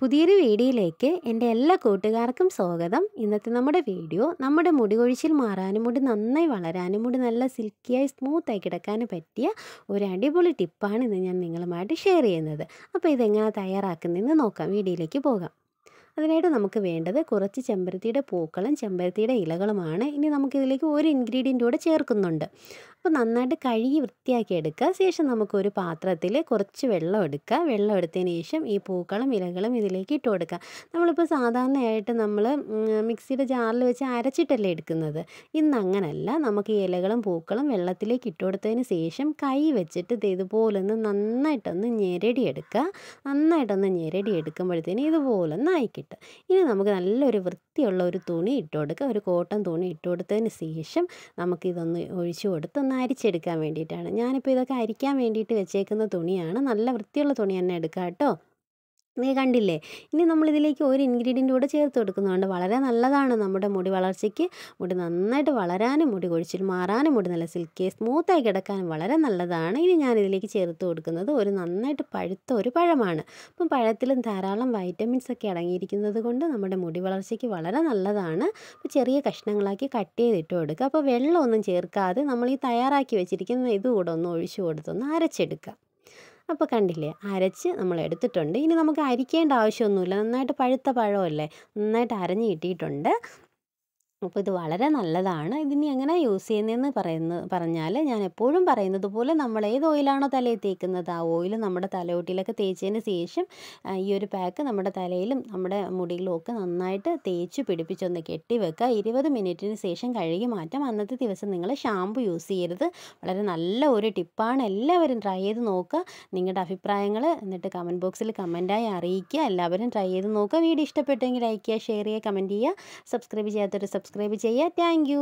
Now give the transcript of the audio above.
പുതിയൊരു വീഡിയോയിലേക്ക് എൻ്റെ എല്ലാ കൂട്ടുകാർക്കും സ്വാഗതം ഇന്നത്തെ നമ്മുടെ വീഡിയോ നമ്മുടെ മുടി കൊഴിച്ചിൽ മാറാനും മുടി നന്നായി വളരാനും മുടി നല്ല സിൽക്കിയായി സ്മൂത്തായി കിടക്കാനും പറ്റിയ ഒരു അടിപൊളി ടിപ്പാണ് ഇന്ന് ഞാൻ നിങ്ങളുമായിട്ട് ഷെയർ ചെയ്യുന്നത് അപ്പോൾ ഇതെങ്ങനെ തയ്യാറാക്കുന്നതെന്ന് നോക്കാം വീഡിയോയിലേക്ക് പോകാം അതിനായിട്ട് നമുക്ക് വേണ്ടത് കുറച്ച് ചെമ്പരത്തിയുടെ പൂക്കളും ചെമ്പരത്തിയുടെ ഇലകളുമാണ് ഇനി നമുക്കിതിലേക്ക് ഒരു ഇൻഗ്രീഡിയൻ്റ് കൂടെ ചേർക്കുന്നുണ്ട് അപ്പോൾ നന്നായിട്ട് കഴുകി വൃത്തിയാക്കി എടുക്കുക ശേഷം നമുക്കൊരു പാത്രത്തിൽ കുറച്ച് വെള്ളം എടുക്കുക വെള്ളം എടുത്തതിന് ശേഷം ഈ പൂക്കളും ഇലകളും ഇതിലേക്ക് ഇട്ട് കൊടുക്കുക നമ്മളിപ്പോൾ സാധാരണയായിട്ട് നമ്മൾ മിക്സിയുടെ ജാറിൽ വെച്ച് അരച്ചിട്ടല്ലേ എടുക്കുന്നത് ഇന്ന് അങ്ങനല്ല നമുക്ക് ഇലകളും പൂക്കളും വെള്ളത്തിലേക്ക് ഇട്ട് കൊടുത്തതിന് ശേഷം കൈ വെച്ചിട്ട് ഇത് ഇതുപോലൊന്ന് നന്നായിട്ടൊന്ന് ഞെരടിയെടുക്കുക നന്നായിട്ടൊന്ന് ഞെരടി ഇതുപോലെ ഇതുപോലൊന്ന് ആയിക്കിട്ടും ഇനി നമുക്ക് നല്ലൊരു വൃത്തിയുള്ള ഒരു തുണി ഇട്ട് കൊടുക്കുക ഒരു കോട്ടൺ തുണി ഇട്ട് കൊടുത്തതിന് ശേഷം നമുക്കിതൊന്ന് ഒഴിച്ചു കൊടുത്ത് ഒന്ന് അരിച്ചെടുക്കാൻ വേണ്ടിയിട്ടാണ് ഞാനിപ്പോൾ ഇതൊക്കെ അരിക്കാൻ വേണ്ടിയിട്ട് വെച്ചേക്കുന്ന തുണിയാണ് നല്ല വൃത്തിയുള്ള തുണി തന്നെ എടുക്കാം കേട്ടോ നീ കണ്ടില്ലേ ഇനി നമ്മളിതിലേക്ക് ഒരു ഇൻഗ്രീഡിയൻ്റ് കൂടെ ചേർത്ത് കൊടുക്കുന്നുണ്ട് വളരെ നല്ലതാണ് നമ്മുടെ മുടി വളർച്ചയ്ക്ക് മുടി നന്നായിട്ട് വളരാനും മുടി കൊഴിച്ചിൽ മാറാനും മുടി നല്ല സിൽക്കി സ്മൂത്തായി കിടക്കാനും വളരെ നല്ലതാണ് ഇനി ഞാൻ ഇതിലേക്ക് ചേർത്ത് കൊടുക്കുന്നത് ഒരു നന്നായിട്ട് പഴുത്ത ഒരു പഴമാണ് അപ്പം പഴത്തിലും ധാരാളം വൈറ്റമിൻസ് ഒക്കെ അടങ്ങിയിരിക്കുന്നത് കൊണ്ട് നമ്മുടെ മുടി വളർച്ചയ്ക്ക് വളരെ നല്ലതാണ് അപ്പോൾ ചെറിയ കഷ്ണങ്ങളാക്കി കട്ട് ചെയ്തിട്ട് കൊടുക്കുക അപ്പോൾ വെള്ളമൊന്നും ചേർക്കാതെ നമ്മൾ ഈ തയ്യാറാക്കി വെച്ചിരിക്കുന്ന ഇതുകൂടെ ഒന്ന് ഒഴിച്ചു കൊടുത്തൊന്ന് അരച്ചെടുക്കുക അപ്പോൾ കണ്ടില്ലേ അരച്ച് നമ്മൾ എടുത്തിട്ടുണ്ട് ഇനി നമുക്ക് അരിക്കേണ്ട ആവശ്യമൊന്നുമില്ല നന്നായിട്ട് പഴുത്ത പഴമല്ലേ നന്നായിട്ട് അരഞ്ഞ് കിട്ടിയിട്ടുണ്ട് അപ്പോൾ ഇത് വളരെ നല്ലതാണ് ഇതിനി എങ്ങനെ യൂസ് ചെയ്യുന്നതെന്ന് പറയുന്ന പറഞ്ഞാൽ ഞാൻ എപ്പോഴും പറയുന്നത് പോലെ നമ്മൾ ഏത് ഓയിലാണോ തലയിൽ തേക്കുന്നത് ആ ഓയിൽ നമ്മുടെ തലോട്ടിലൊക്കെ തേച്ചതിന് ശേഷം ഈ ഒരു പാക്ക് നമ്മുടെ തലയിലും നമ്മുടെ മുടിയിലും ഒക്കെ നന്നായിട്ട് തേച്ച് പിടിപ്പിച്ചൊന്ന് കെട്ടി വെക്കുക ഇരുപത് മിനിറ്റിന് ശേഷം കഴുകി മാറ്റാം അന്നത്തെ ദിവസം നിങ്ങൾ ഷാമ്പു യൂസ് ചെയ്യരുത് വളരെ നല്ല ഒരു ടിപ്പാണ് എല്ലാവരും ട്രൈ ചെയ്ത് നോക്കുക നിങ്ങളുടെ അഭിപ്രായങ്ങൾ എന്നിട്ട് കമൻറ്റ് ബോക്സിൽ കമൻറ്റായി അറിയിക്കുക എല്ലാവരും ട്രൈ ചെയ്ത് നോക്കുക വീഡിയോ ഇഷ്ടപ്പെട്ടെങ്കിൽ ലൈക്ക് ചെയ്യുക ഷെയർ ചെയ്യുക കമൻറ്റ് ചെയ്യുക സബ്സ്ക്രൈബ് ചെയ്യാത്തൊരു സബ്സ്ക്രൈബ് സബ്സ്ക്രൈബ് ചെയ്യുക താങ്ക്